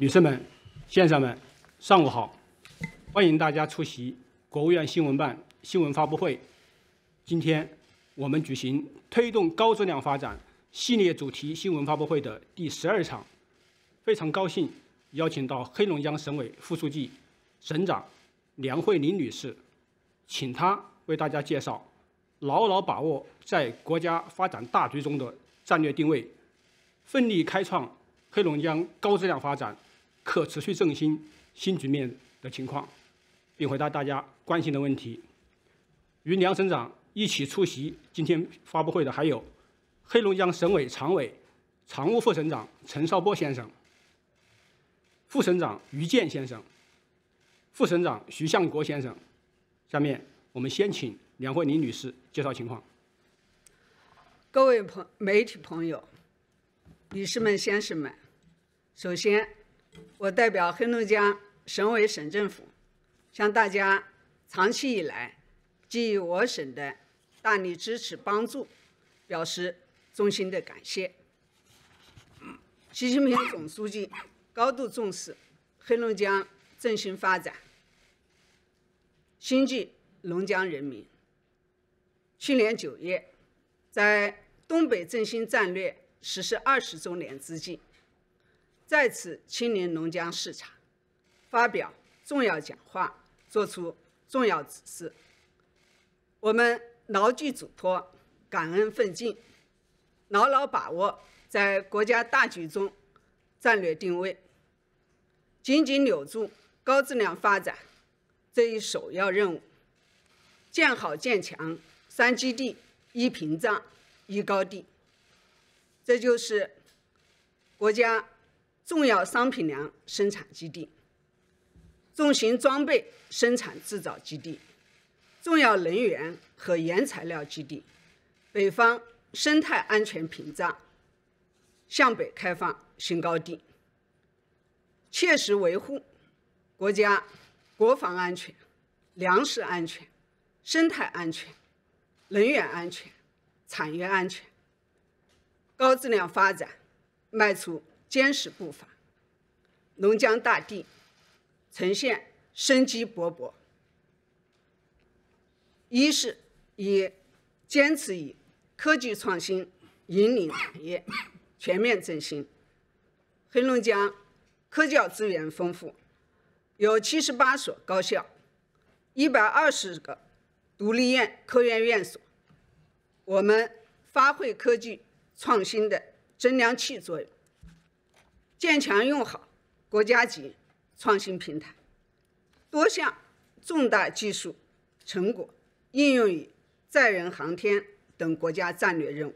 女士们、先生们，上午好！欢迎大家出席国务院新闻办新闻发布会。今天，我们举行“推动高质量发展”系列主题新闻发布会的第十二场。非常高兴邀请到黑龙江省委副书记、省长梁慧玲女士，请她为大家介绍牢牢把握在国家发展大局中的战略定位，奋力开创黑龙江高质量发展。可持续振兴新局面的情况，并回答大家关心的问题。与梁省长一起出席今天发布会的还有黑龙江省委常委、常务副省长陈少波先生，副省长于建先生，副省长徐向国先生。下面我们先请梁惠玲女士介绍情况。各位朋媒体朋友，女士们、先生们，首先。我代表黑龙江省委省政府，向大家长期以来给予我省的大力支持帮助，表示衷心的感谢。习近平总书记高度重视黑龙江振兴发展，心系龙江人民。去年九月，在东北振兴战略实施二十周年之际。再次亲临龙江视察，发表重要讲话，作出重要指示。我们牢记嘱托，感恩奋进，牢牢把握在国家大局中战略定位，紧紧扭住高质量发展这一首要任务，建好建强三基地一屏障一高地。这就是国家。重要商品粮生产基地，重型装备生产制造基地，重要能源和原材料基地，北方生态安全屏障，向北开放新高地。切实维护国家国防安全、粮食安全、生态安全、能源安全、产业安全，高质量发展迈出。坚实步伐，龙江大地呈现生机勃勃。一是以坚持以科技创新引领产业全面振兴。黑龙江科教资源丰富，有七十八所高校，一百二十个独立院科研院所。我们发挥科技创新的增量器作用。建强用好国家级创新平台，多项重大技术成果应用于载人航天等国家战略任务。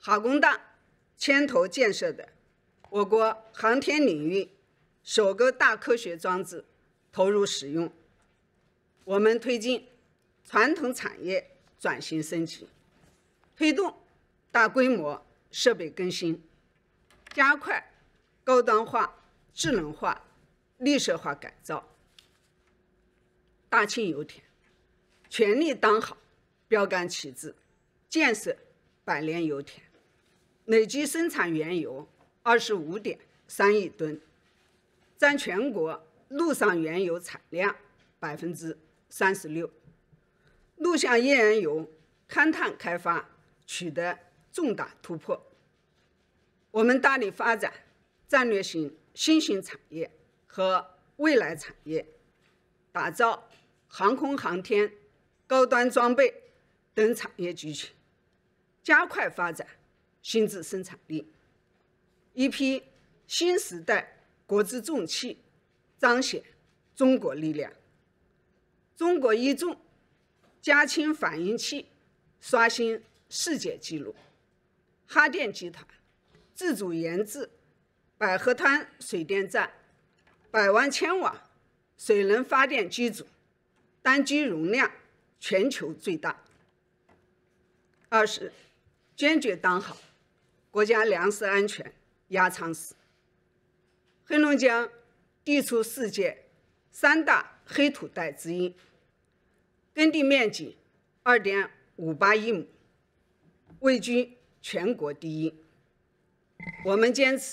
哈工大牵头建设的我国航天领域首个大科学装置投入使用。我们推进传统产业转型升级，推动大规模设备更新，加快。高端化、智能化、绿色化改造大庆油田，全力当好标杆旗帜，建设百年油田，累计生产原油二十五点三亿吨，占全国陆上原油产量百分之三十六。陆上页岩油勘探开发取得重大突破。我们大力发展。战略性新兴产业和未来产业，打造航空航天、高端装备等产业集群，加快发展新质生产力，一批新时代国之重器彰显中国力量。中国一重加氢反应器刷新世界纪录，哈电集团自主研制。百合滩水电站，百万千瓦水能发电机组，单机容量全球最大。二是坚决当好国家粮食安全压舱石。黑龙江地处世界三大黑土带之一，耕地面积二点五八亿亩，位居全国第一。我们坚持。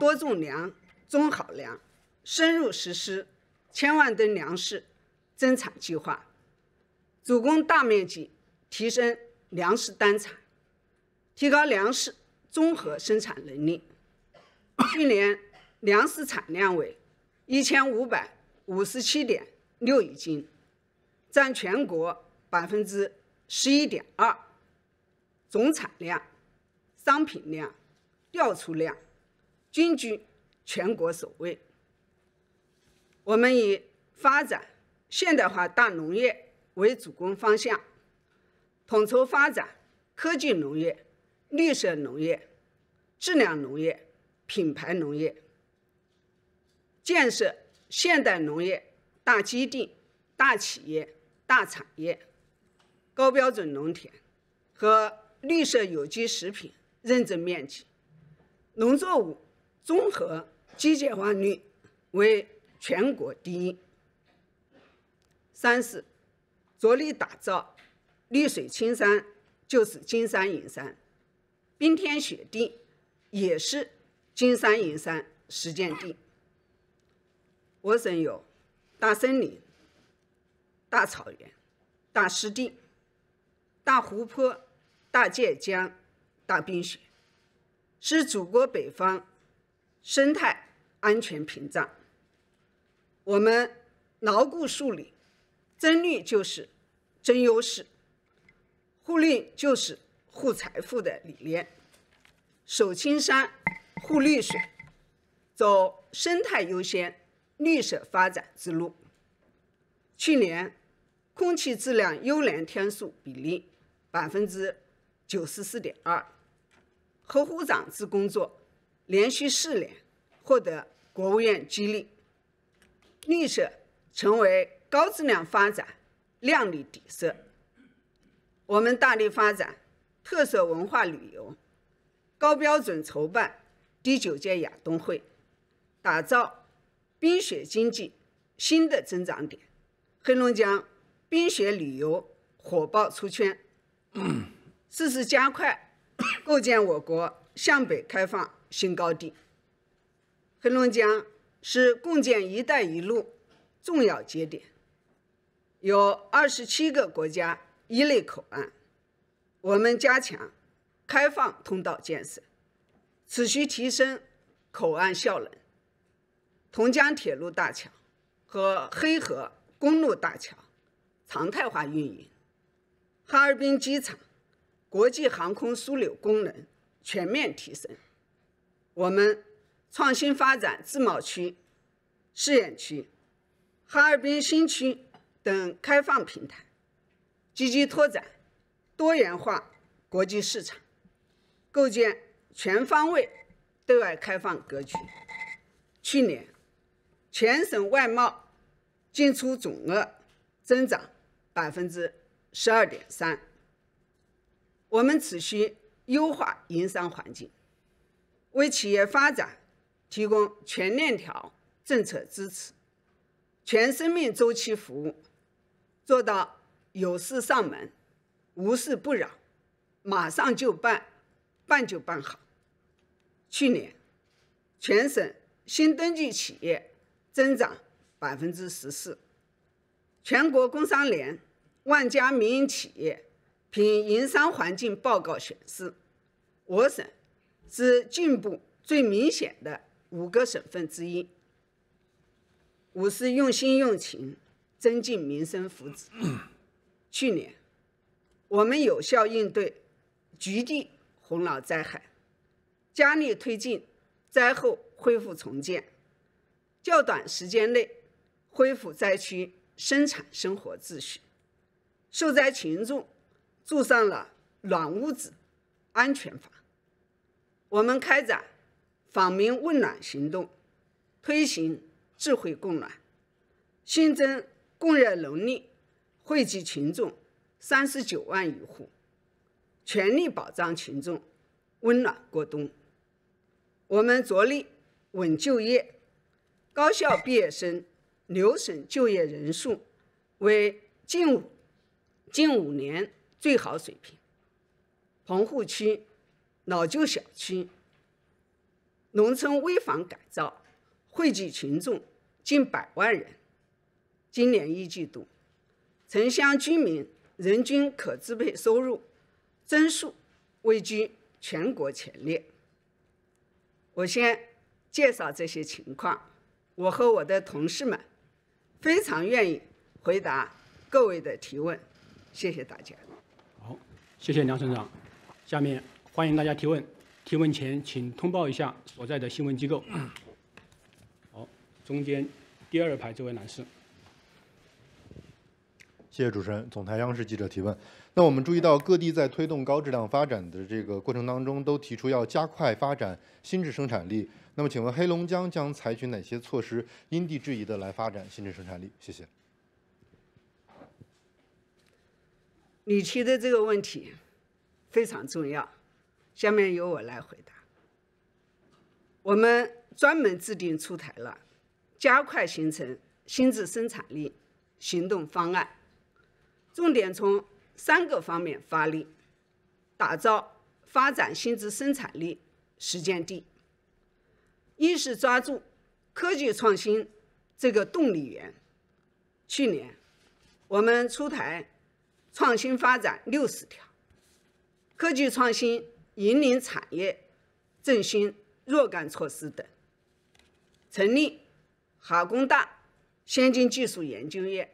多种粮、种好粮，深入实施千万吨粮食增产计划，主攻大面积提升粮食单产，提高粮食综合生产能力。去年粮食产量为一千五百五十七点六亿斤，占全国百分之十一点二。总产量、商品量、调出量。均居全国首位。我们以发展现代化大农业为主攻方向，统筹发展科技农业、绿色农业、质量农业、品牌农业，建设现代农业大基地、大企业、大产业，高标准农田和绿色有机食品认证面积，农作物。综合机械化率为全国第一。三是着力打造“绿水青山就是金山银山，冰天雪地也是金山银山”实践地。我省有大森林、大草原、大湿地、大湖泊、大界江、大冰雪，是祖国北方。生态安全屏障，我们牢固树立“增绿就是增优势、护绿就是护财富”的理念，守青山、护绿水，走生态优先、绿色发展之路。去年，空气质量优良天数比例百分之九十四点二，合护整治工作。连续四年获得国务院激励，绿色成为高质量发展亮丽底色。我们大力发展特色文化旅游，高标准筹办第九届亚冬会，打造冰雪经济新的增长点。黑龙江冰雪旅游火爆出圈，四是加快构建我国向北开放。新高地。黑龙江是共建“一带一路”重要节点，有二十七个国家一类口岸。我们加强开放通道建设，持续提升口岸效能。同江铁路大桥和黑河公路大桥常态化运营，哈尔滨机场国际航空枢纽功能全面提升。我们创新发展自贸区、试验区、哈尔滨新区等开放平台，积极拓展多元化国际市场，构建全方位对外开放格局。去年，全省外贸进出总额增长百分之十二点三。我们持续优化营商环境。为企业发展提供全链条政策支持、全生命周期服务，做到有事上门、无事不扰、马上就办、办就办好。去年，全省新登记企业增长百分之十四。全国工商联万家民营企业评营商环境报告显示，我省。是进步最明显的五个省份之一。五是用心用情增进民生福祉。去年，我们有效应对局地洪涝灾害，加力推进灾后恢复重建，较短时间内恢复灾区生产生活秩序，受灾群众住上了暖屋子、安全房。我们开展访民问暖行动，推行智慧供暖，新增供热能力惠及群众三十九万余户，全力保障群众温暖过冬。我们着力稳就业，高校毕业生留省就业人数为近五近五年最好水平，棚户区。老旧小区、农村危房改造惠及群众近百万人。今年一季度，城乡居民人均可支配收入增速位居全国前列。我先介绍这些情况。我和我的同事们非常愿意回答各位的提问。谢谢大家。好，谢谢梁省长。下面。欢迎大家提问。提问前，请通报一下所在的新闻机构。好，中间第二排这位男士。谢谢主持人，总台央视记者提问。那我们注意到各地在推动高质量发展的这个过程当中，都提出要加快发展新质生产力。那么，请问黑龙江将采取哪些措施，因地制宜的来发展新质生产力？谢谢。你提的这个问题非常重要。下面由我来回答。我们专门制定出台了《加快形成新质生产力行动方案》，重点从三个方面发力，打造发展新质生产力实践地。一是抓住科技创新这个动力源。去年，我们出台《创新发展六十条》，科技创新。引领产业振兴若干措施等，成立哈工大先进技术研究院、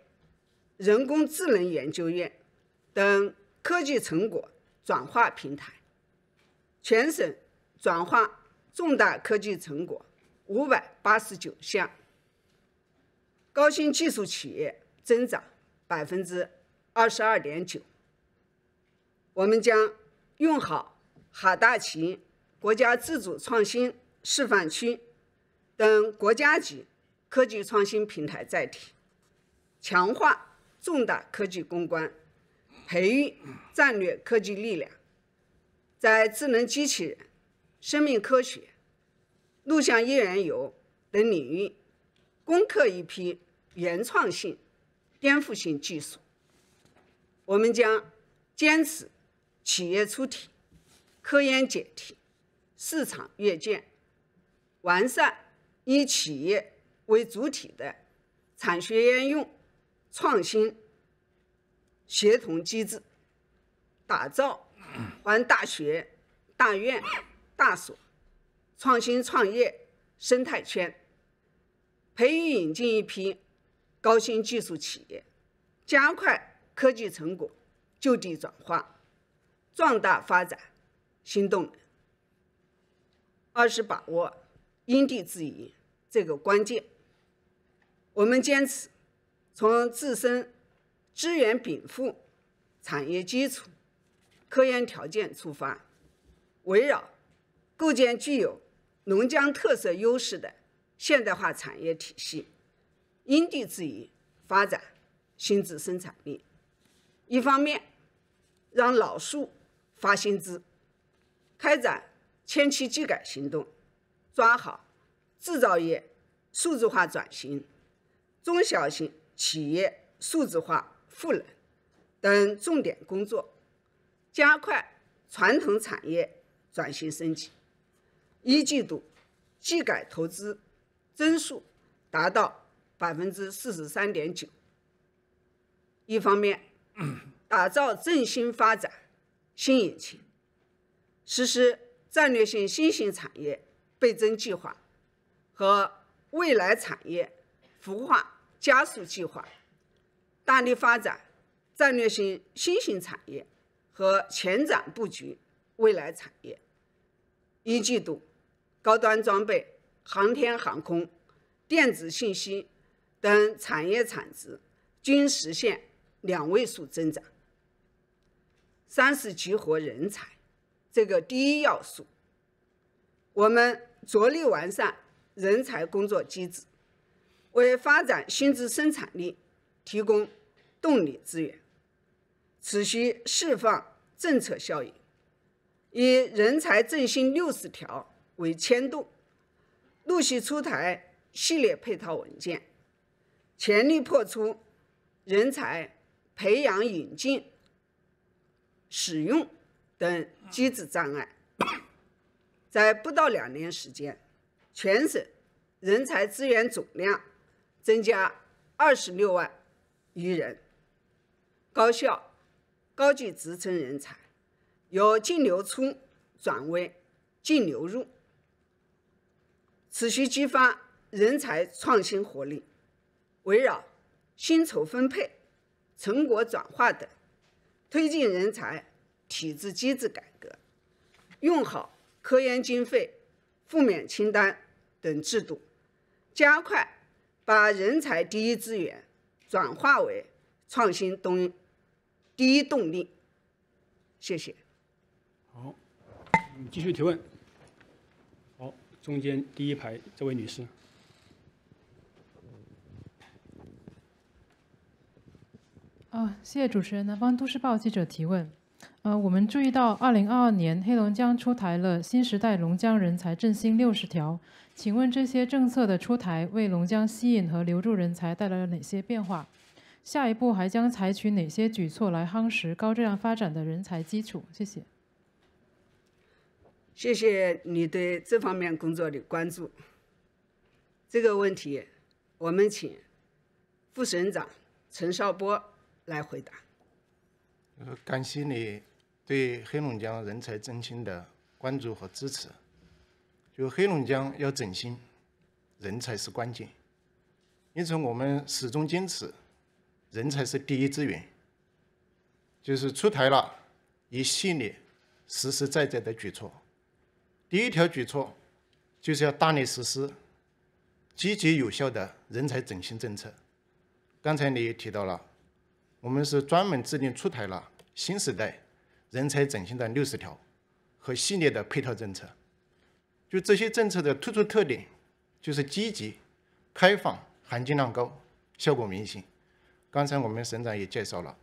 人工智能研究院等科技成果转化平台，全省转化重大科技成果五百八十九项，高新技术企业增长百分之二十二点九，我们将用好。哈大齐国家自主创新示范区等国家级科技创新平台载体，强化重大科技攻关，培育战略科技力量，在智能机器人、生命科学、录像页岩油等领域攻克一批原创性、颠覆性技术。我们将坚持企业出题。科研解题、市场阅建，完善以企业为主体的产学研用创新协同机制，打造环大学、大院、大所创新创业生态圈，培育引进一批高新技术企业，加快科技成果就地转化，壮大发展。行动。二是把握因地制宜这个关键。我们坚持从自身资源禀赋、产业基础、科研条件出发，围绕构建具有农江特色优势的现代化产业体系，因地制宜发展新质生产力。一方面，让老树发新枝。开展千企技改行动，抓好制造业数字化转型、中小型企业数字化赋能等重点工作，加快传统产业转型升级。一季度技改投资增速达到百分之四十三点九。一方面，打造振兴发展新引擎。实施战略性新兴产业倍增计划和未来产业孵化加速计划，大力发展战略性新兴产业和前瞻布局未来产业。一季度，高端装备、航天航空、电子信息等产业产值均实现两位数增长。三是激合人才。这个第一要素，我们着力完善人才工作机制，为发展新质生产力提供动力资源，持续释放政策效应，以《人才振兴六十条》为牵动，陆续出台系列配套文件，全力破除人才培养、引进、使用。等机制障碍，在不到两年时间，全省人才资源总量增加二十六万余人，高校高级职称人才由净流出转为净流入，持续激发人才创新活力，围绕薪酬分配、成果转化等，推进人才。体制机制改革，用好科研经费、负面清单等制度，加快把人才第一资源转化为创新第一动力。谢谢。好，你继续提问。好，中间第一排这位女士。啊，谢谢主持人，《南方都市报》记者提问。呃，我们注意到，二零二二年黑龙江出台了新时代龙江人才振兴六十条，请问这些政策的出台为龙江吸引和留住人才带来了哪些变化？下一步还将采取哪些举措来夯实高质量发展的人才基础？谢谢。谢谢你对这方面工作的关注。这个问题，我们请副省长陈少波来回答。呃，感谢你。对黑龙江人才振兴的关注和支持，就黑龙江要振兴，人才是关键。因此，我们始终坚持人才是第一资源，就是出台了一系列实实在在的举措。第一条举措就是要大力实施积极有效的人才振兴政策。刚才你也提到了，我们是专门制定出台了新时代。人才整形的六十条和系列的配套政策，就这些政策的突出特点就是积极、开放、含金量高、效果明显。刚才我们省长也介绍了，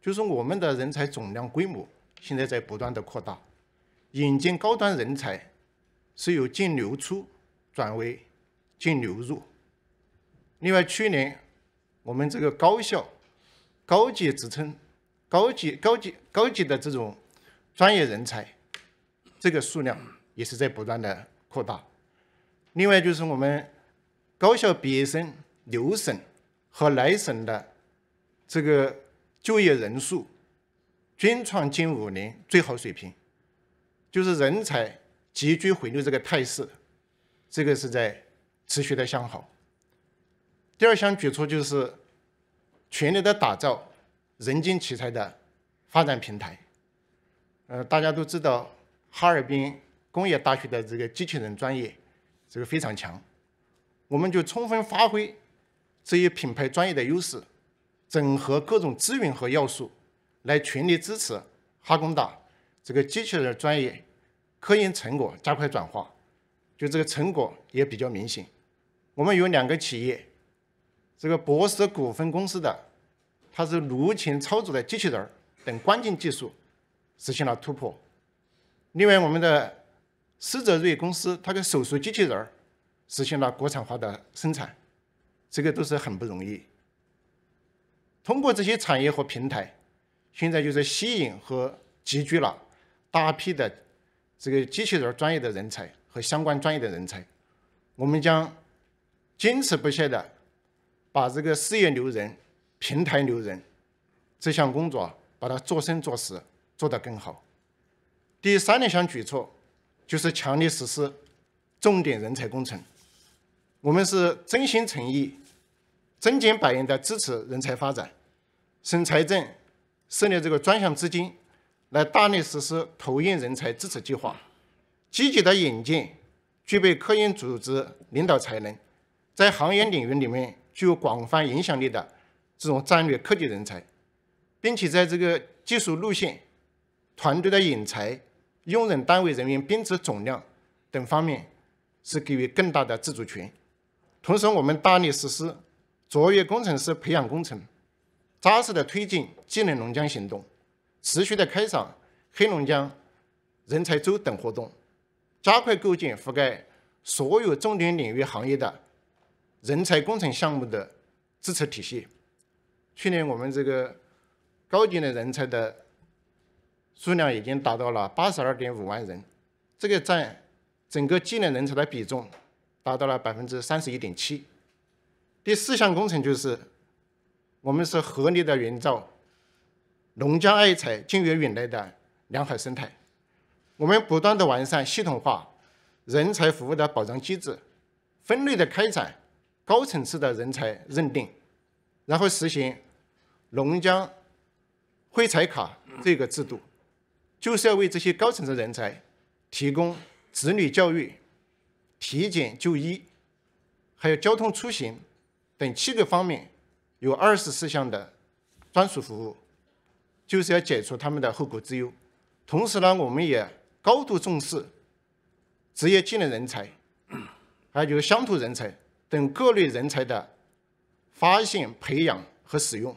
就是我们的人才总量规模现在在不断的扩大，引进高端人才是由净流出转为净流入。另外，去年我们这个高校高级职称。高级、高级、高级的这种专业人才，这个数量也是在不断的扩大。另外就是我们高校毕业生留省和来省的这个就业人数，均创近五年最好水平，就是人才集聚回流这个态势，这个是在持续的向好。第二项举措就是全力的打造。人尽其才的发展平台。呃，大家都知道哈尔滨工业大学的这个机器人专业这个非常强，我们就充分发挥这一品牌专业的优势，整合各种资源和要素，来全力支持哈工大这个机器人专业科研成果加快转化。就这个成果也比较明显，我们有两个企业，这个博时股份公司的。它是炉前操作的机器人儿等关键技术实现了突破。另外，我们的施泽瑞公司，它的手术机器人儿实现了国产化的生产，这个都是很不容易。通过这些产业和平台，现在就是吸引和集聚了大批的这个机器人专业的人才和相关专业的人才。我们将坚持不懈的把这个事业留人。平台留人这项工作，把它做深做实，做得更好。第三两项举措就是强力实施重点人才工程，我们是真心诚意、真金白银的支持人才发展。省财政设立这个专项资金，来大力实施“投研人才支持计划”，积极的引进具备科研组织领导才能，在行业领域里面具有广泛影响力的。这种战略科技人才，并且在这个技术路线、团队的引才、用人单位人员编制总量等方面是给予更大的自主权。同时，我们大力实施卓越工程师培养工程，扎实的推进技能龙江行动，持续的开展黑龙江人才周等活动，加快构建覆盖所有重点领域行业的人才工程项目的支持体系。去年我们这个高技能人才的数量已经达到了八十二点五万人，这个占整个技能人才的比重达到了百分之三十一点七。第四项工程就是我们是合力的营造“农家爱才、金源引来的良好生态。我们不断的完善系统化人才服务的保障机制，分类的开展高层次的人才认定，然后实行。龙江，惠才卡这个制度，就是要为这些高层次人才提供子女教育、体检就医，还有交通出行等七个方面有二十四项的专属服务，就是要解除他们的后顾之忧。同时呢，我们也高度重视职业技能人才，还有乡土人才等各类人才的发现、培养和使用。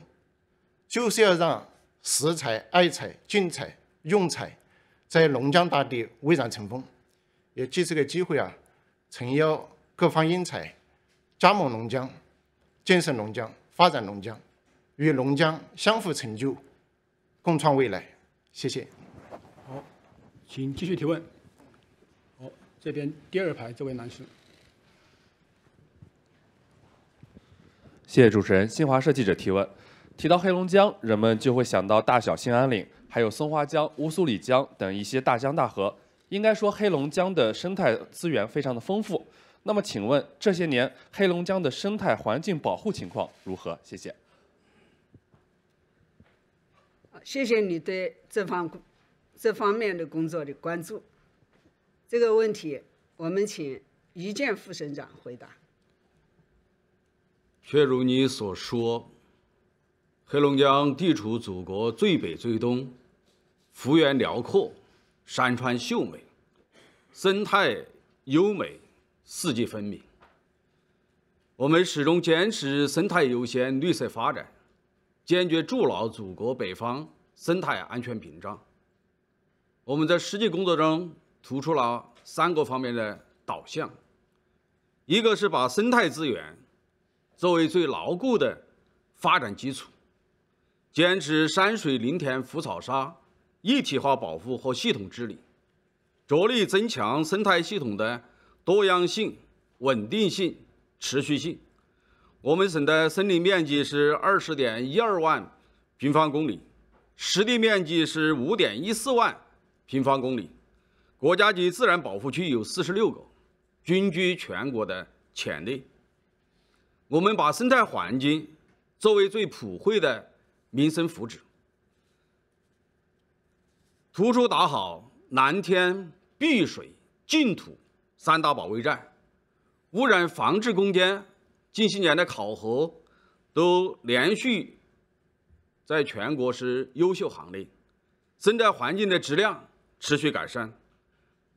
就是要让识才、爱才、敬才、用才，在龙江大地蔚然成风。也借这个机会啊，诚邀各方英才加盟龙江，建设龙江，发展龙江，与龙江相互成就，共创未来。谢谢。好，请继续提问。好，这边第二排这位男士。谢谢主持人，新华社记者提问。提到黑龙江，人们就会想到大小兴安岭，还有松花江、乌苏里江等一些大江大河。应该说，黑龙江的生态资源非常的丰富。那么，请问这些年黑龙江的生态环境保护情况如何？谢谢。谢谢你对这方这方面的工作的关注。这个问题，我们请于建副省长回答。确如你所说。黑龙江地处祖国最北最东，幅员辽阔，山川秀美，生态优美，四季分明。我们始终坚持生态优先、绿色发展，坚决筑牢祖国北方生态安全屏障。我们在实际工作中突出了三个方面的导向：一个是把生态资源作为最牢固的发展基础。坚持山水林田湖草沙一体化保护和系统治理，着力增强生态系统的多样性、稳定性、持续性。我们省的森林面积是二十点一二万平方公里，湿地面积是五点一四万平方公里，国家级自然保护区有四十六个，均居全国的前列。我们把生态环境作为最普惠的。民生福祉，突出打好蓝天、碧水、净土三大保卫战，污染防治攻坚，近些年的考核都连续在全国是优秀行列，生态环境的质量持续改善。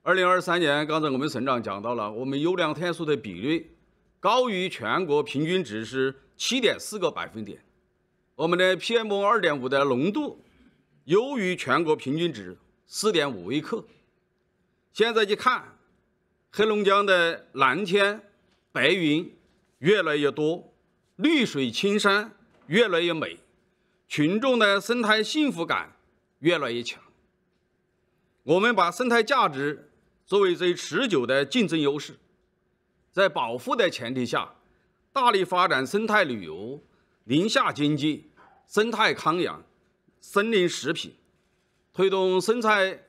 二零二三年，刚才我们省长讲到了，我们优良天数的比率高于全国平均值是七点四个百分点。我们的 PM2.5 的浓度优于全国平均值4.5微克。现在去看，黑龙江的蓝天白云越来越多，绿水青山越来越美，群众的生态幸福感越来越强。我们把生态价值作为最持久的竞争优势，在保护的前提下，大力发展生态旅游、林下经济。生态康养、森林食品，推动生态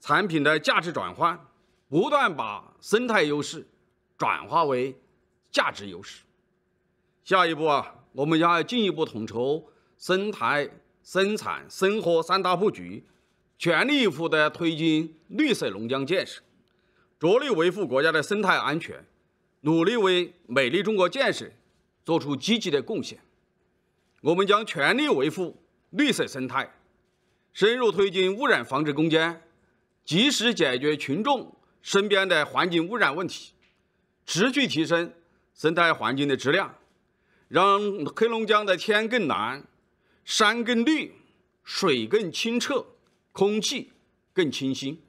产品的价值转换，不断把生态优势转化为价值优势。下一步啊，我们要进一步统筹生态、生产、生活三大布局，全力以赴地推进绿色龙江建设，着力维护国家的生态安全，努力为美丽中国建设做出积极的贡献。我们将全力维护绿色生态，深入推进污染防治攻坚，及时解决群众身边的环境污染问题，持续提升生态环境的质量，让黑龙江的天更蓝、山更绿、水更清澈、空气更清新。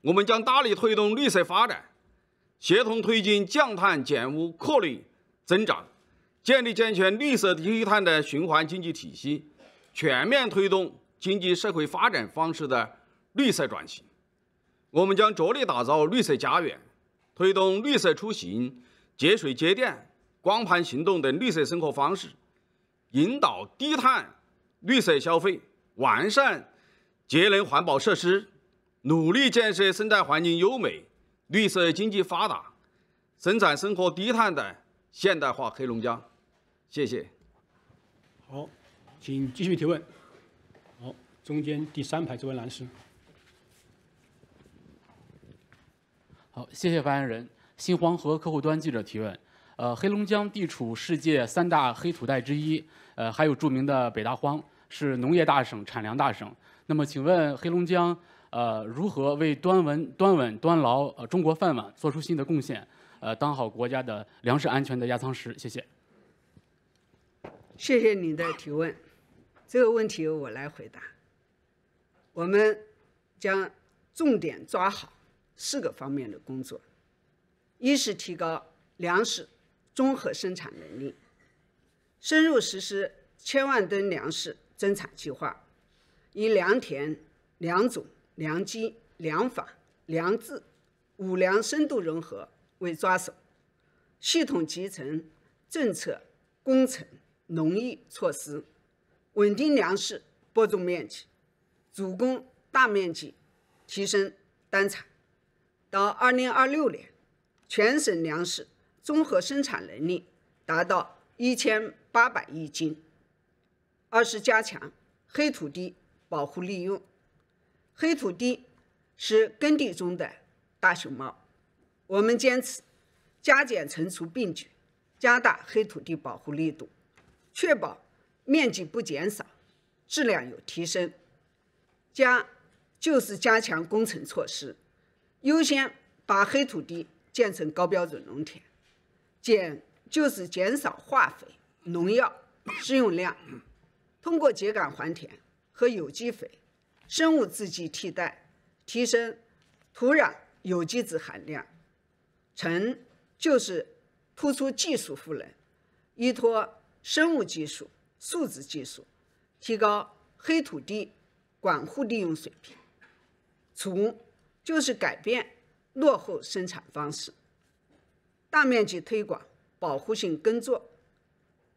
我们将大力推动绿色发展，协同推进降碳减污扩绿增长。建立健全绿色低碳的循环经济体系，全面推动经济社会发展方式的绿色转型。我们将着力打造绿色家园，推动绿色出行、节水节电、光盘行动等绿色生活方式，引导低碳、绿色消费，完善节能环保设施，努力建设生态环境优美、绿色经济发达、生产生活低碳的现代化黑龙江。谢谢。好，请继续提问。好，中间第三排这位男士。好，谢谢发言人。新黄河客户端记者提问：，呃，黑龙江地处世界三大黑土带之一，呃，还有著名的北大荒，是农业大省、产粮大省。那么，请问黑龙江呃如何为端稳端稳端牢呃中国饭碗做出新的贡献？呃，当好国家的粮食安全的压舱石？谢谢。谢谢你的提问，这个问题我来回答。我们将重点抓好四个方面的工作：一是提高粮食综合生产能力，深入实施千万吨粮食增产计划，以良田、良种、良机、良法、良治“五粮深度融合为抓手，系统集成政策工程。农业措施，稳定粮食播种面积，主攻大面积，提升单产。到二零二六年，全省粮食综合生产能力达到一千八百亿斤。二是加强黑土地保护利用。黑土地是耕地中的大熊猫，我们坚持加减乘除并举，加大黑土地保护力度。确保面积不减少，质量有提升，加就是加强工程措施，优先把黑土地建成高标准农田；减就是减少化肥、农药使用量，通过秸秆还田和有机肥、生物制剂替代，提升土壤有机质含量；成就是突出技术赋能，依托。生物技术、数字技术，提高黑土地管护利用水平，从就是改变落后生产方式，大面积推广保护性耕作，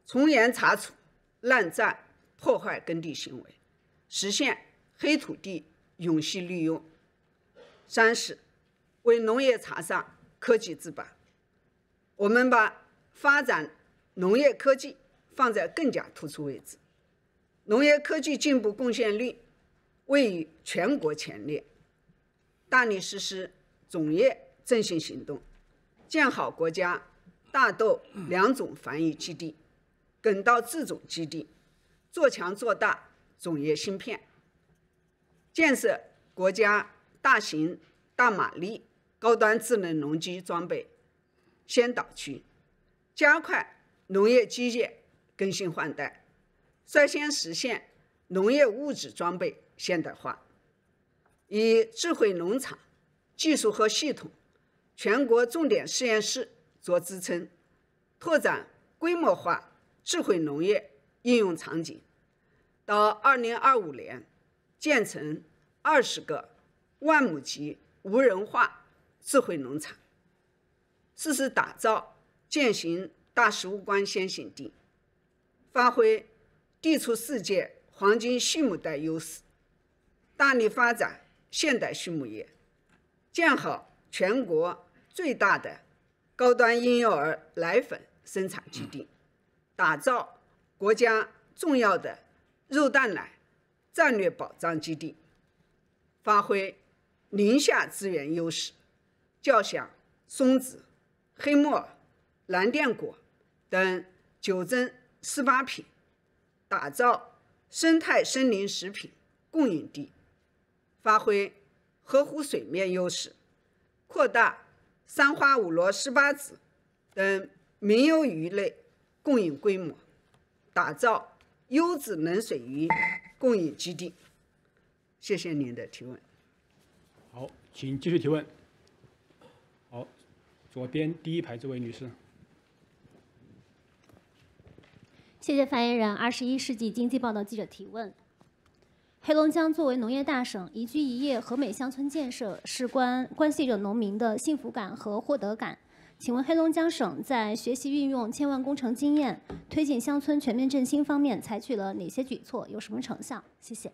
从严查处滥占破坏耕地行为，实现黑土地永续利用。三是为农业插上科技翅膀，我们把发展农业科技。放在更加突出位置，农业科技进步贡献率位于全国前列。大力实施种业振兴行动，建好国家大豆良种繁育基地、粳稻制种基地，做强做大种业芯片，建设国家大型大马力高端智能农机装备先导区，加快农业机械。更新换代，率先实现农业物质装备现代化，以智慧农场技术和系统全国重点实验室做支撑，拓展规模化智慧农业应用场景。到二零二五年，建成二十个万亩级无人化智慧农场。四是打造践行大食物观先行地。发挥地处世界黄金畜牧带优势，大力发展现代畜牧业，建好全国最大的高端婴幼儿奶粉生产基地，打造国家重要的肉蛋奶战略保障基地。发挥宁夏资源优势，叫响松子、黑木耳、蓝靛果等九珍。四八品，打造生态森林食品供应地，发挥河湖水面优势，扩大三花五螺十八子等名优鱼类供应规模，打造优质冷水鱼供应基地。谢谢您的提问。好，请继续提问。好，左边第一排这位女士。谢谢发言人。二十一世纪经济报道记者提问：黑龙江作为农业大省，宜居宜业和美乡村建设事关关系着农民的幸福感和获得感。请问黑龙江省在学习运用千万工程经验，推进乡村全面振兴方面采取了哪些举措？有什么成效？谢谢。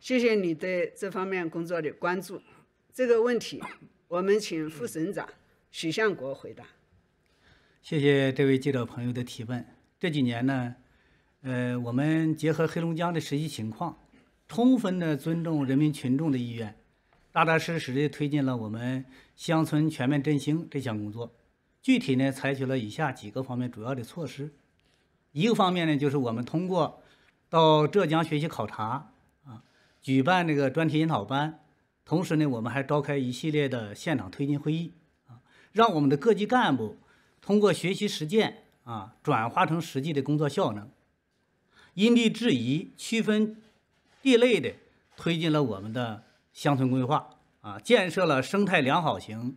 谢谢你对这方面工作的关注。这个问题，我们请副省长许相国回答。谢谢这位记者朋友的提问。这几年呢，呃，我们结合黑龙江的实际情况，充分的尊重人民群众的意愿，踏踏实实的推进了我们乡村全面振兴这项工作。具体呢，采取了以下几个方面主要的措施：一个方面呢，就是我们通过到浙江学习考察啊，举办这个专题研讨班，同时呢，我们还召开一系列的现场推进会议啊，让我们的各级干部通过学习实践。啊，转化成实际的工作效能，因地制宜，区分地类的，推进了我们的乡村规划啊，建设了生态良好型、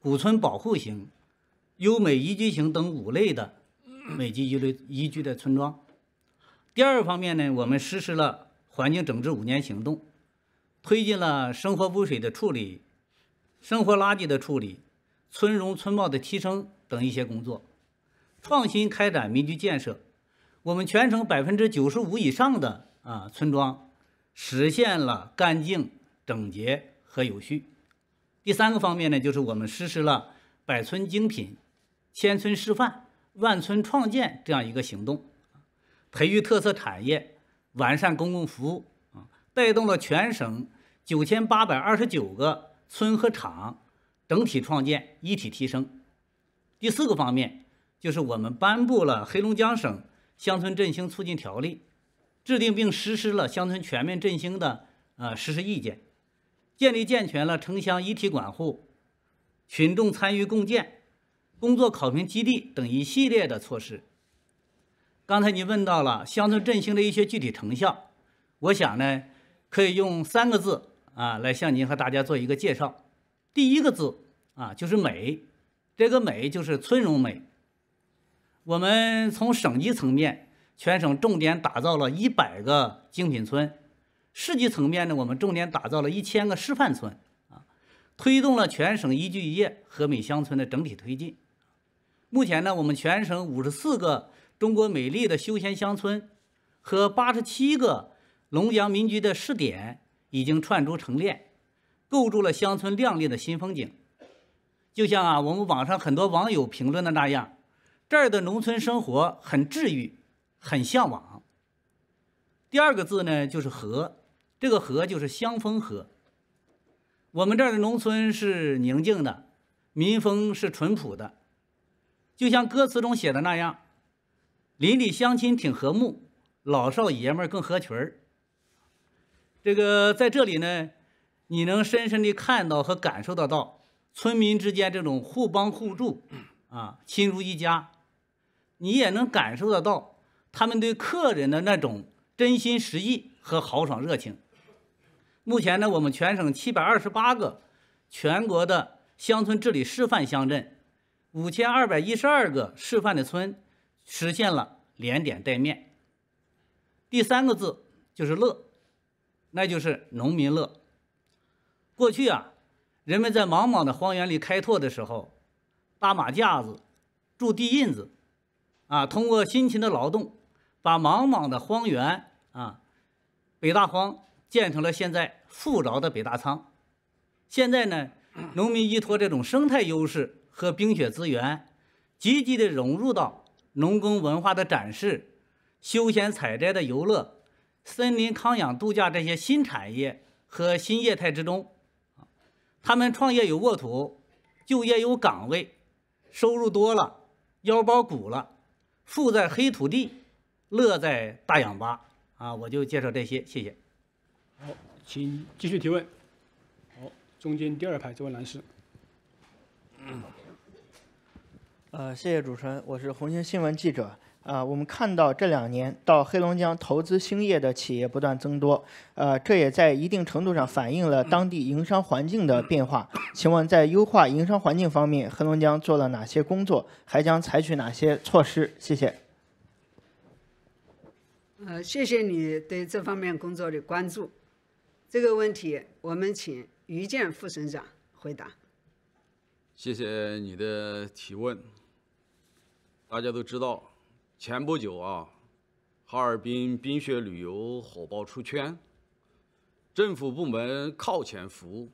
古村保护型、优美宜居型等五类的美籍居类宜居的村庄。第二方面呢，我们实施了环境整治五年行动，推进了生活污水的处理、生活垃圾的处理、村容村貌的提升等一些工作。创新开展民居建设，我们全省百分之九十五以上的啊村庄实现了干净整洁和有序。第三个方面呢，就是我们实施了百村精品、千村示范、万村创建这样一个行动，培育特色产业，完善公共服务啊，带动了全省九千八百二十九个村和厂整体创建、一体提升。第四个方面。就是我们颁布了黑龙江省乡村振兴促进条例，制定并实施了乡村全面振兴的呃实施意见，建立健全了城乡一体管护、群众参与共建、工作考评激励等一系列的措施。刚才你问到了乡村振兴的一些具体成效，我想呢可以用三个字啊来向您和大家做一个介绍。第一个字啊就是美，这个美就是村容美。我们从省级层面，全省重点打造了一百个精品村；市级层面呢，我们重点打造了一千个示范村，啊，推动了全省一居一业和美乡村的整体推进。目前呢，我们全省五十四个中国美丽的休闲乡村和八十七个龙阳民居的试点已经串珠成链，构筑了乡村亮丽的新风景。就像啊，我们网上很多网友评论的那样。这儿的农村生活很治愈，很向往。第二个字呢，就是“和”，这个“和”就是乡风和。我们这儿的农村是宁静的，民风是淳朴的，就像歌词中写的那样：“邻里乡亲挺和睦，老少爷们更合群儿。”这个在这里呢，你能深深地看到和感受得到，村民之间这种互帮互助，啊，亲如一家。你也能感受得到，他们对客人的那种真心实意和豪爽热情。目前呢，我们全省七百二十八个全国的乡村治理示范乡镇，五千二百一十二个示范的村，实现了连点带面。第三个字就是乐，那就是农民乐。过去啊，人们在茫茫的荒原里开拓的时候，搭马架子，筑地印子。啊，通过辛勤的劳动，把茫茫的荒原啊，北大荒建成了现在富饶的北大仓。现在呢，农民依托这种生态优势和冰雪资源，积极的融入到农耕文化的展示、休闲采摘的游乐、森林康养度假这些新产业和新业态之中。他们创业有沃土，就业有岗位，收入多了，腰包鼓了。富在黑土地，乐在大氧吧啊！我就介绍这些，谢谢。好，请继续提问。好，中间第二排这位男士。呃，谢谢主持人，我是红星新闻记者。啊，我们看到这两年到黑龙江投资兴业的企业不断增多，呃，这也在一定程度上反映了当地营商环境的变化。请问，在优化营商环境方面，黑龙江做了哪些工作？还将采取哪些措施？谢谢。呃，谢谢你对这方面工作的关注。这个问题，我们请于建副省长回答。谢谢你的提问。大家都知道。前不久啊，哈尔滨冰雪旅游火爆出圈，政府部门靠前服务，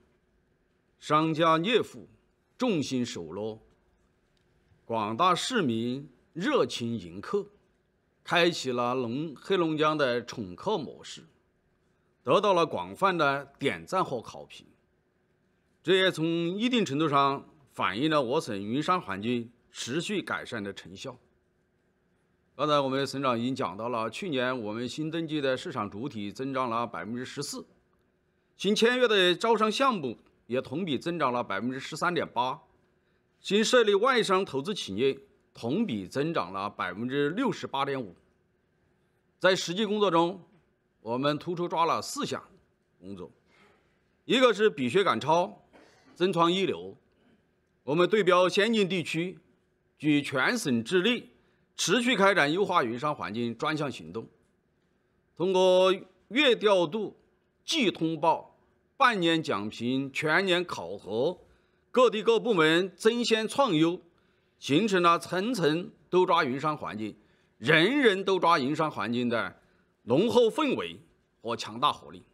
商家业户重心手落，广大市民热情迎客，开启了龙黑龙江的宠客模式，得到了广泛的点赞和好评，这也从一定程度上反映了我省营商环境持续改善的成效。刚才我们省长已经讲到了，去年我们新登记的市场主体增长了百分之十四，新签约的招商项目也同比增长了百分之十三点八，新设立外商投资企业同比增长了百分之六十八点五。在实际工作中，我们突出抓了四项工作，一个是比学赶超，争创一流，我们对标先进地区，举全省之力。持续开展优化营商环境专项行动，通过月调度、季通报、半年奖评、全年考核，各地各部门争先创优，形成了层层都抓营商环境、人人都抓营商环境的浓厚氛围和强大合力。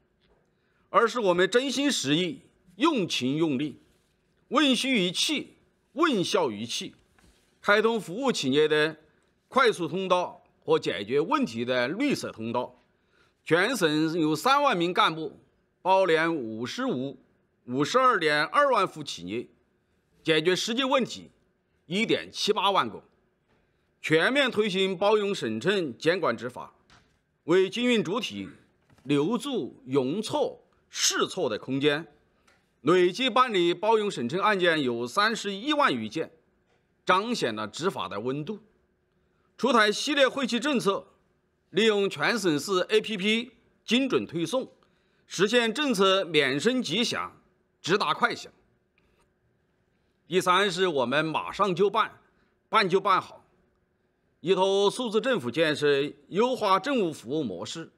而是我们真心实意、用情用力，问需于气、问效于气，开通服务企业的。快速通道和解决问题的绿色通道，全省有三万名干部包联五十五五十二点二万户企业，解决实际问题一点七八万个。全面推行包容审慎监管执法，为经营主体留住容错试错的空间，累计办理包容审慎案件有三十一万余件，彰显了执法的温度。出台系列惠企政策，利用全省市 APP 精准推送，实现政策免申即享、直达快享。第三是，我们马上就办，办就办好，依托数字政府建设，优化政务服务模式，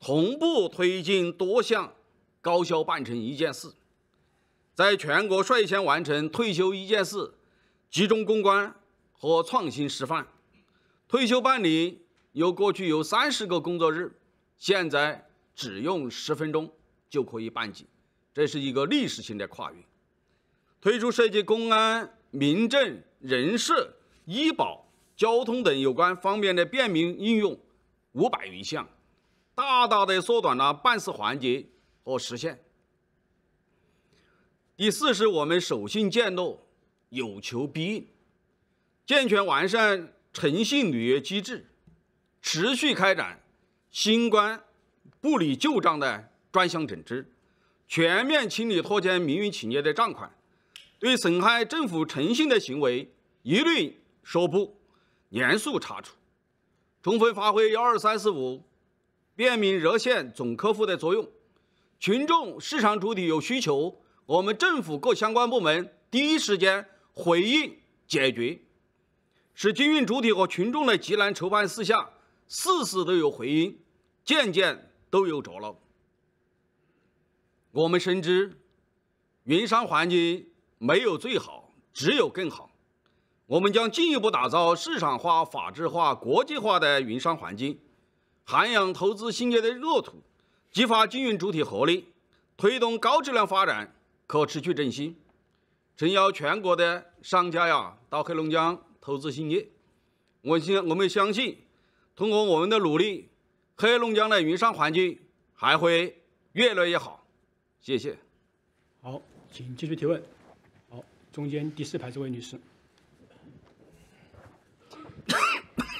同步推进多项高效办成一件事，在全国率先完成退休一件事集中攻关和创新示范。退休办理由过去有三十个工作日，现在只用十分钟就可以办结，这是一个历史性的跨越。推出涉及公安、民政、人事、医保、交通等有关方面的便民应用五百余项，大大的缩短了办事环节和时限。第四，是我们守信践诺，有求必应，健全完善。诚信履约机制，持续开展新官不理旧账的专项整治，全面清理拖欠民营企业的账款，对损害政府诚信的行为一律说不，严肃查处。充分发挥幺二三四五便民热线总客服的作用，群众市场主体有需求，我们政府各相关部门第一时间回应解决。使经营主体和群众的急难筹办事项，事事都有回音，件件都有着落。我们深知，营商环境没有最好，只有更好。我们将进一步打造市场化、法治化、国际化的营商环境，涵养投资兴业的热土，激发经营主体活力，推动高质量发展、可持续振兴，诚邀全国的商家呀，到黑龙江。投资兴业，我相我们相信，通过我们的努力，黑龙江的营商环境还会越来越好。谢谢。好，请继续提问。好，中间第四排这位女士。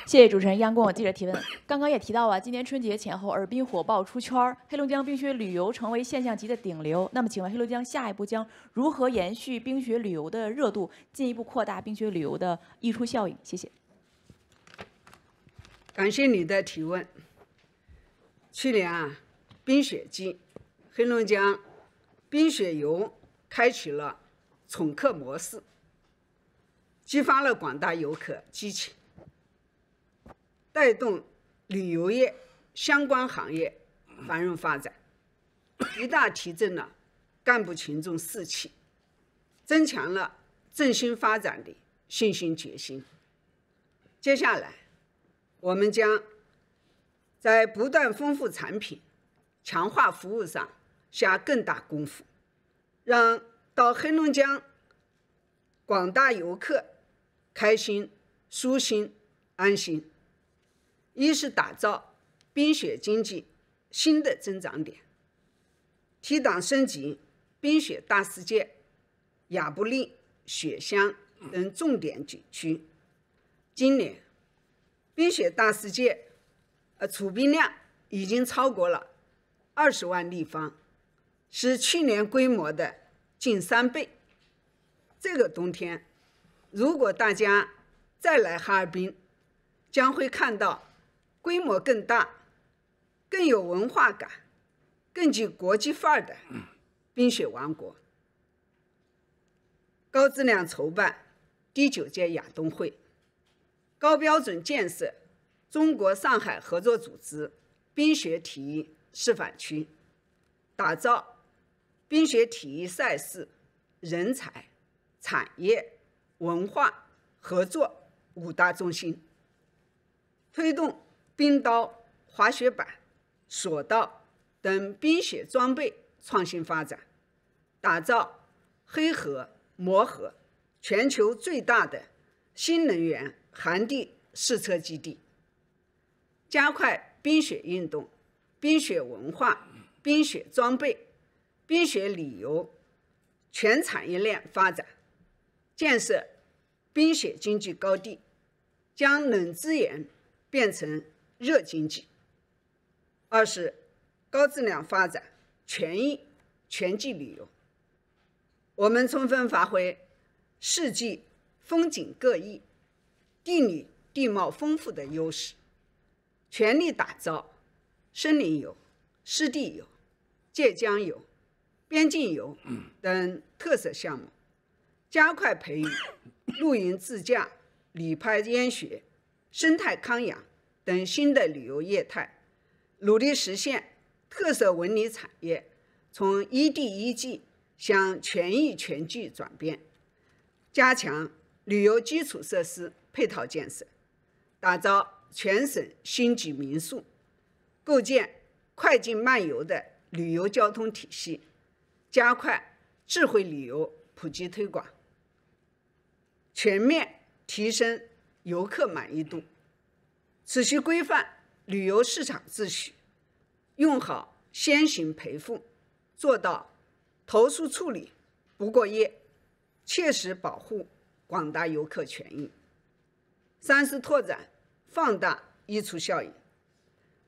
谢谢主持人央广记者提问。刚刚也提到啊，今年春节前后，尔滨火爆出圈，黑龙江冰雪旅游成为现象级的顶流。那么，请问黑龙江下一步将如何延续冰雪旅游的热度，进一步扩大冰雪旅游的溢出效应？谢谢。感谢你的提问。去年啊，冰雪季，黑龙江冰雪游开启了宠客模式，激发了广大游客激情。带动旅游业相关行业繁荣发展，极大提振了干部群众士气，增强了振兴发展的信心决心。接下来，我们将在不断丰富产品、强化服务上下更大功夫，让到黑龙江广大游客开心、舒心、安心。一是打造冰雪经济新的增长点，提档升级冰雪大世界、亚布力雪乡等重点景区。今年，冰雪大世界，呃，储冰量已经超过了二十万立方，是去年规模的近三倍。这个冬天，如果大家再来哈尔滨，将会看到。规模更大、更有文化感、更具国际范儿的冰雪王国；高质量筹办第九届亚冬会；高标准建设中国上海合作组织冰雪体育示范区，打造冰雪体育赛事、人才、产业、文化合作五大中心，推动。冰刀、滑雪板、索道等冰雪装备创新发展，打造黑河、磨河全球最大的新能源寒地试车基地，加快冰雪运动、冰雪文化、冰雪装备、冰雪旅游全产业链发展，建设冰雪经济高地，将冷资源变成。热经济，二是高质量发展全域全季旅游。我们充分发挥四季风景各异、地理地貌丰富的优势，全力打造森林游、湿地游、界江游、边境游等特色项目，加快培育露营、自驾、旅拍、研学、生态康养。等新的旅游业态，努力实现特色文旅产业从一地一季向全域全季转变，加强旅游基础设施配套建设，打造全省星级民宿，构建快进慢游的旅游交通体系，加快智慧旅游普及推广，全面提升游客满意度。持续规范旅游市场秩序，用好先行赔付，做到投诉处理不过夜，切实保护广大游客权益。三是拓展、放大溢出效应，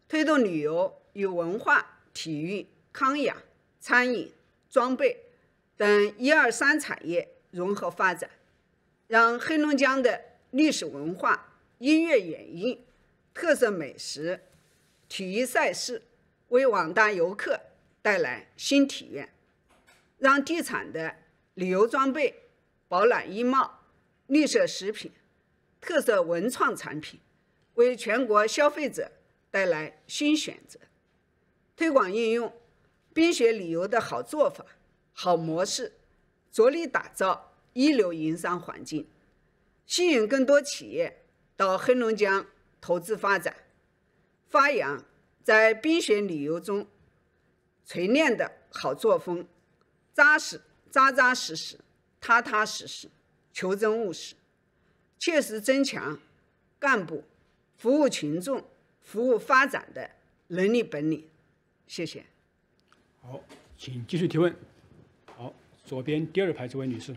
推动旅游与文化、体育、康养、餐饮、装备等一二三产业融合发展，让黑龙江的历史文化、音乐演绎特色美食、体育赛事为广大游客带来新体验，让地产的旅游装备、保暖衣帽、绿色食品、特色文创产品为全国消费者带来新选择，推广应用冰雪旅游的好做法、好模式，着力打造一流营商环境，吸引更多企业到黑龙江。投资发展，发扬在冰雪旅游中锤炼的好作风，扎实、扎扎实实、踏踏实实，求真务实，切实增强干部服务群众、服务发展的能力本领。谢谢。好，请继续提问。好，左边第二排这位女士。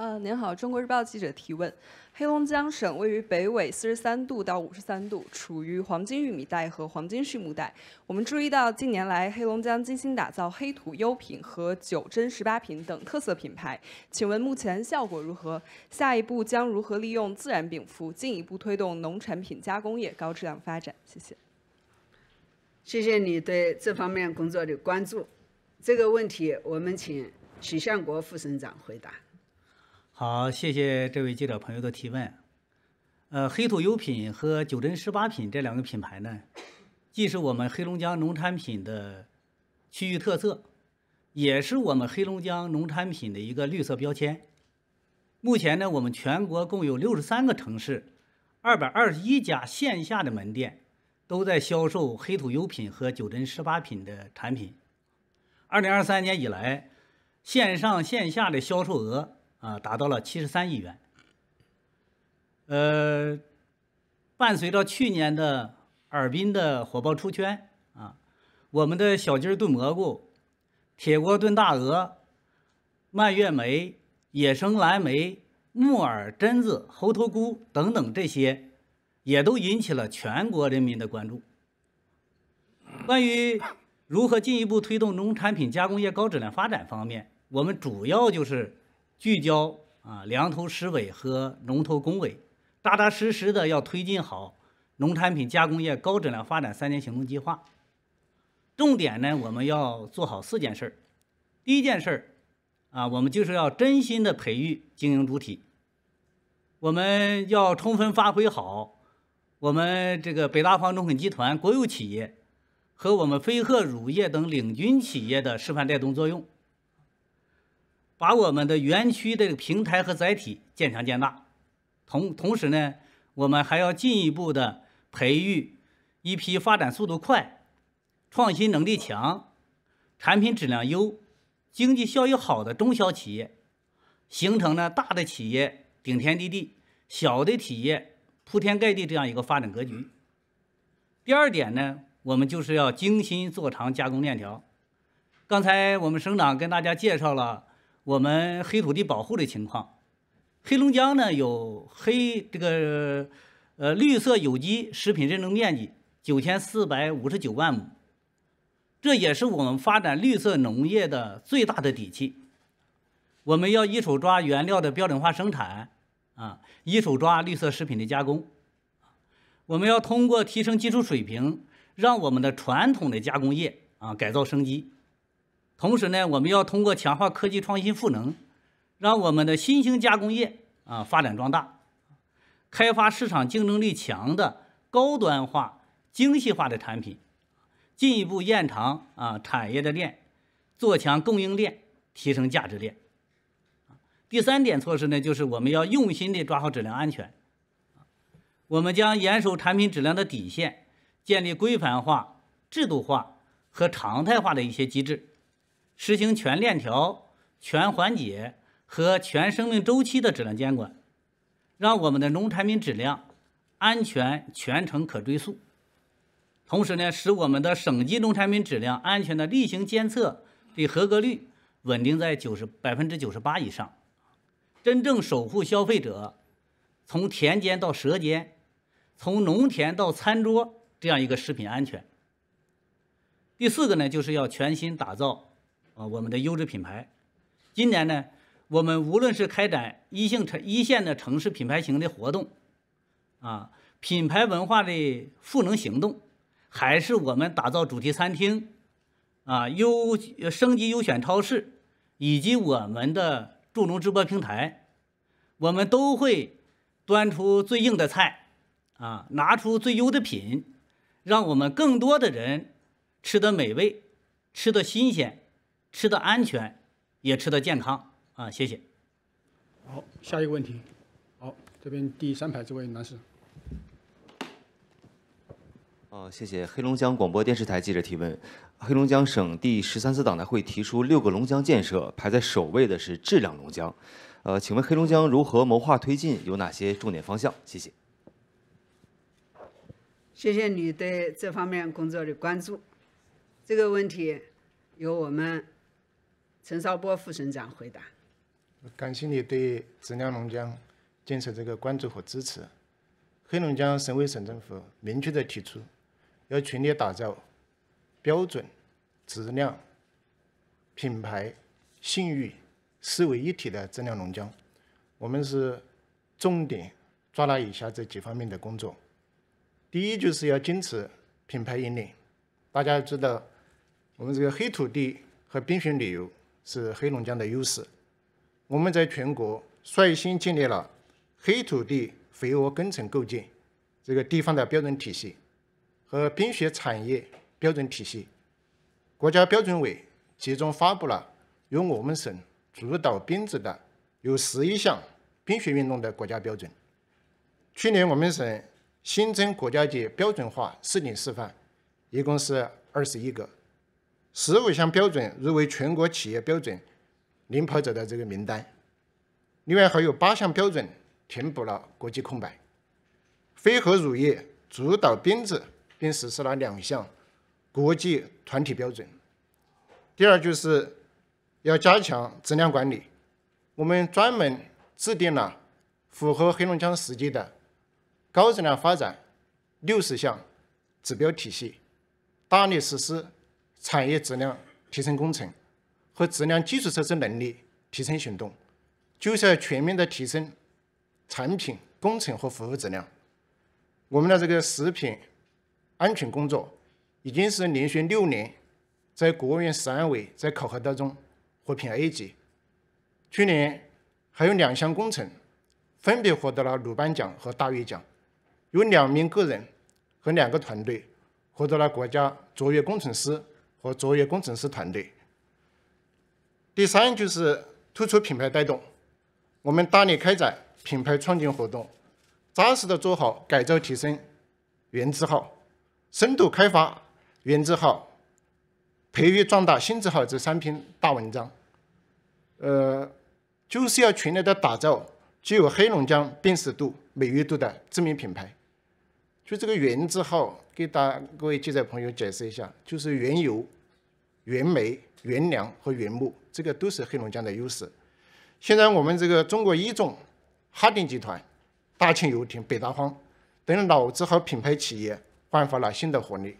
呃，您好，中国日报记者提问，黑龙江省位于北纬四十三度到五十三度，处于黄金玉米带和黄金畜牧带。我们注意到近年来黑龙江精心打造黑土优品和九珍十八品等特色品牌，请问目前效果如何？下一步将如何利用自然禀赋，进一步推动农产品加工业高质量发展？谢谢。谢谢你对这方面工作的关注，这个问题我们请许相国副省长回答。好，谢谢这位记者朋友的提问。呃，黑土优品和九珍十八品这两个品牌呢，既是我们黑龙江农产品的区域特色，也是我们黑龙江农产品的一个绿色标签。目前呢，我们全国共有六十三个城市，二百二十一家线下的门店都在销售黑土优品和九珍十八品的产品。二零二三年以来，线上线下的销售额。啊，达到了七十三亿元。呃，伴随着去年的尔滨的火爆出圈啊，我们的小鸡炖蘑菇、铁锅炖大鹅、蔓越莓、野生蓝莓、木耳、榛子、猴头菇等等这些，也都引起了全国人民的关注。关于如何进一步推动农产品加工业高质量发展方面，我们主要就是。聚焦啊，粮头食尾和农头工尾，扎踏实实的要推进好农产品加工业高质量发展三年行动计划。重点呢，我们要做好四件事儿。第一件事儿啊，我们就是要真心的培育经营主体。我们要充分发挥好我们这个北大荒农垦集团国有企业和我们飞鹤乳业等领军企业的示范带动作用。把我们的园区的平台和载体建强建大，同同时呢，我们还要进一步的培育一批发展速度快、创新能力强、产品质量优、经济效益好的中小企业，形成了大的企业顶天立地，小的企业铺天盖地这样一个发展格局。第二点呢，我们就是要精心做长加工链条。刚才我们省长跟大家介绍了。我们黑土地保护的情况，黑龙江呢有黑这个呃绿色有机食品认证面积九千四百五十九万亩，这也是我们发展绿色农业的最大的底气。我们要一手抓原料的标准化生产，啊，一手抓绿色食品的加工。我们要通过提升技术水平，让我们的传统的加工业啊改造升级。同时呢，我们要通过强化科技创新赋能，让我们的新兴加工业啊发展壮大，开发市场竞争力强的高端化、精细化的产品，进一步延长啊产业的链，做强供应链，提升价值链。第三点措施呢，就是我们要用心的抓好质量安全，我们将严守产品质量的底线，建立规范化、制度化和常态化的一些机制。实行全链条、全环节和全生命周期的质量监管，让我们的农产品质量安全全程可追溯。同时呢，使我们的省级农产品质量安全的例行监测的合格率稳定在九十百分之九十八以上，真正守护消费者从田间到舌尖，从农田到餐桌这样一个食品安全。第四个呢，就是要全新打造。啊，我们的优质品牌，今年呢，我们无论是开展一线城一线的城市品牌型的活动，啊，品牌文化的赋能行动，还是我们打造主题餐厅，啊，优升级优选超市，以及我们的助农直播平台，我们都会端出最硬的菜，啊，拿出最优的品，让我们更多的人吃得美味，吃的新鲜。吃的安全，也吃的健康啊！谢谢。好，下一个问题。好，这边第三排这位男士。哦，谢谢黑龙江广播电视台记者提问。黑龙江省第十三次党代会提出“六个龙江”建设，排在首位的是质量龙江。呃，请问黑龙江如何谋划推进？有哪些重点方向？谢谢。谢谢你对这方面工作的关注。这个问题由我们。陈少波副省长回答：“感谢你对质量龙江建设这个关注和支持。黑龙江省委省政府明确地提出，要全力打造标准、质量、品牌、信誉四位一体的质量龙江。我们是重点抓了以下这几方面的工作：第一，就是要坚持品牌引领。大家知道，我们这个黑土地和冰雪旅游。”是黑龙江的优势。我们在全国率先建立了黑土地肥沃耕程构建这个地方的标准体系和冰雪产业标准体系。国家标准委集中发布了由我们省主导编制的有十一项冰雪运动的国家标准。去年我们省新增国家级标准化试点示范，一共是二十一个。十五项标准入围全国企业标准领跑者的这个名单，另外还有八项标准填补了国际空白。飞鹤乳业主导编制并实施了两项国际团体标准。第二就是要加强质量管理，我们专门制定了符合黑龙江实际的高质量发展六十项指标体系，大力实施。产业质量提升工程和质量基础设施能力提升行动，就是要全面的提升产品、工程和服务质量。我们的这个食品安全工作，已经是连续六年在国务院食安委在考核当中获评 A 级。去年还有两项工程分别获得了鲁班奖和大禹奖，有两名个人和两个团队获得了国家卓越工程师。和卓越工程师团队。第三就是突出品牌带动，我们大力开展品牌创建活动，扎实的做好改造提升原字号、深度开发原字号、培育壮大新字号这三篇大文章。呃，就是要全力的打造具有黑龙江辨识度、美誉度的知名品牌。就这个原字号。给大各位记者朋友解释一下，就是原油、原煤、原粮和原木，这个都是黑龙江的优势。现在我们这个中国一重、哈电集团、大庆油田、北大荒等老字号品牌企业焕发了新的活力，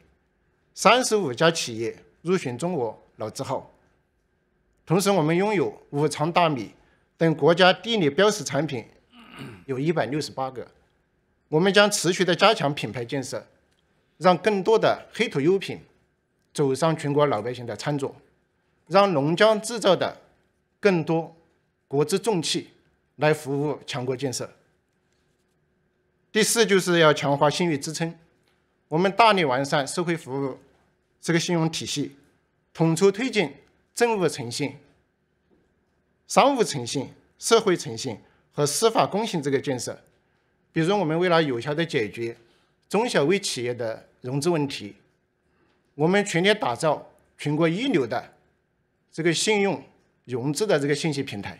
三十五家企业入选中国老字号。同时，我们拥有五常大米等国家地理标识产品有一百六十八个。我们将持续的加强品牌建设。让更多的黑土优品走上全国老百姓的餐桌，让龙江制造的更多国之重器来服务强国建设。第四，就是要强化信誉支撑，我们大力完善社会服务这个信用体系，统筹推进政务诚信、商务诚信、社会诚信和司法公信这个建设。比如，我们为了有效的解决。中小微企业的融资问题，我们全力打造全国一流的这个信用融资的这个信息平台。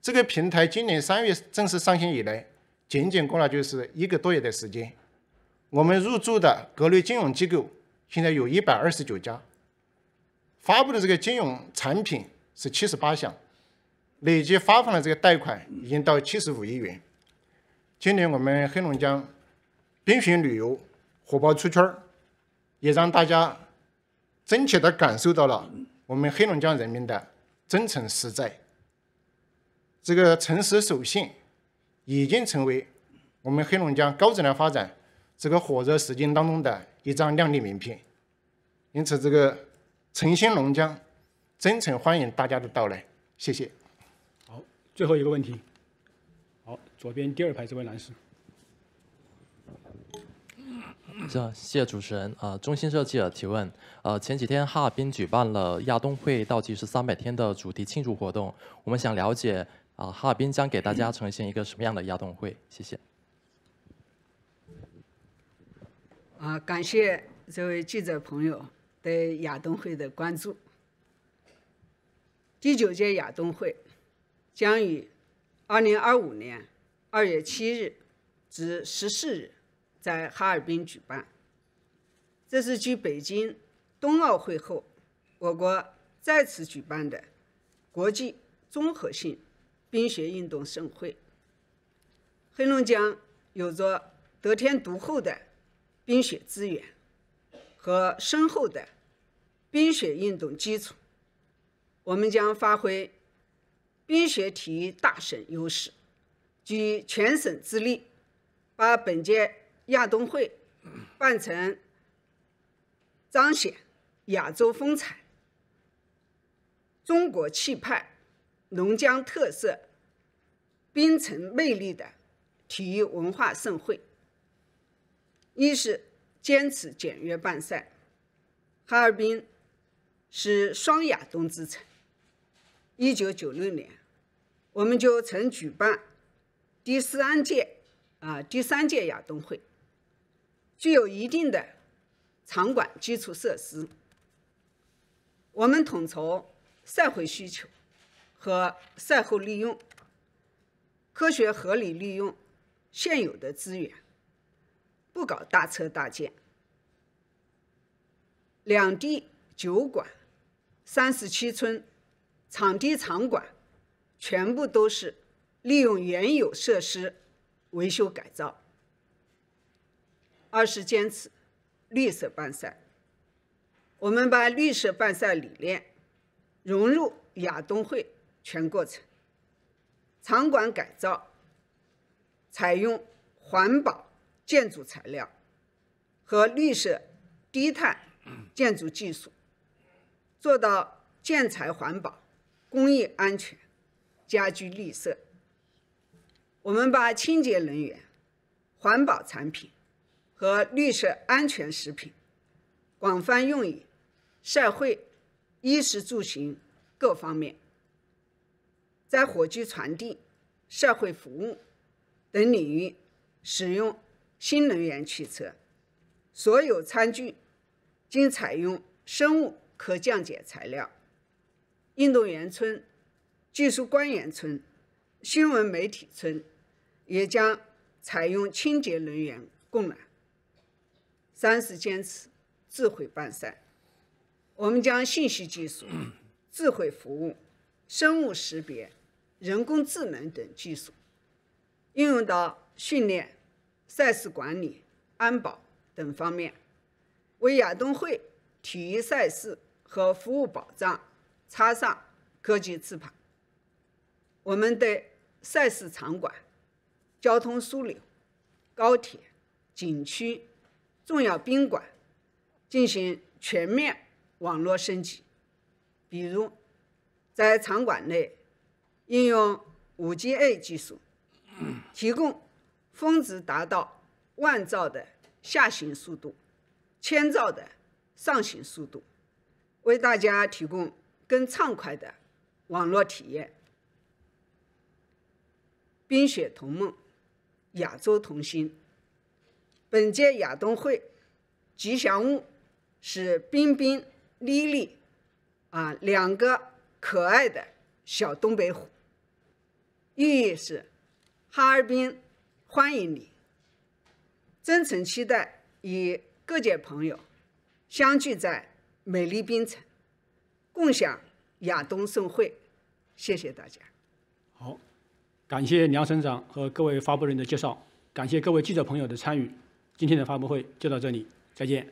这个平台今年三月正式上线以来，仅仅过了就是一个多月的时间，我们入驻的各类金融机构现在有一百二十九家，发布的这个金融产品是七十八项，累计发放的这个贷款已经到七十五亿元。今年我们黑龙江。冰雪旅游火爆出圈也让大家真切地感受到了我们黑龙江人民的真诚实在。这个诚实守信已经成为我们黑龙江高质量发展这个火热时间当中的一张亮丽名片。因此，这个诚信龙江真诚欢迎大家的到来。谢谢。好，最后一个问题。好，左边第二排这位男士。这，谢谢主持人。呃，中新社记者提问：，呃，前几天哈尔滨举办了亚冬会倒计时三百天的主题庆祝活动，我们想了解，啊，哈尔滨将给大家呈现一个什么样的亚冬会？谢谢。啊，感谢这位记者朋友对亚冬会的关注。第九届亚冬会将于二零二五年二月七日至十四日。在哈尔滨举办，这是继北京冬奥会后，我国再次举办的国际综合性冰雪运动盛会。黑龙江有着得天独厚的冰雪资源和深厚的冰雪运动基础，我们将发挥冰雪体育大省优势，举全省之力，把本届亚冬会办成彰显亚洲风采、中国气派、龙江特色、冰城魅力的体育文化盛会。一是坚持简约办赛，哈尔滨是双亚冬之城。一九九六年，我们就曾举办第三届啊第三届亚冬会。具有一定的场馆基础设施。我们统筹社会需求和赛后利用，科学合理利用现有的资源，不搞大拆大建。两地酒馆、三十七村场地场馆，全部都是利用原有设施维修改造。二是坚持绿色办赛。我们把绿色办赛理念融入亚冬会全过程。场馆改造采用环保建筑材料和绿色低碳建筑技术，做到建材环保、工艺安全、家居绿色。我们把清洁能源、环保产品。和绿色安全食品，广泛用于社会、衣食住行各方面。在火炬传递、社会服务等领域使用新能源汽车。所有餐具均采用生物可降解材料。运动员村、技术官员村、新闻媒体村也将采用清洁能源供暖。三是坚持智慧办赛，我们将信息技术、智慧服务、生物识别、人工智能等技术应用到训练、赛事管理、安保等方面，为亚冬会体育赛事和服务保障插上科技翅膀。我们对赛事场馆、交通枢纽、高铁、景区。重要宾馆进行全面网络升级，比如在场馆内应用 5G A 技术，提供峰值达到万兆的下行速度、千兆的上行速度，为大家提供更畅快的网络体验。冰雪童梦，亚洲童心。本届亚冬会吉祥物是冰冰丽丽啊，两个可爱的小东北虎，寓意是哈尔滨欢迎你。真诚期待与各界朋友相聚在美丽冰城，共享亚冬盛会。谢谢大家。好，感谢梁省长和各位发布人的介绍，感谢各位记者朋友的参与。今天的发布会就到这里，再见。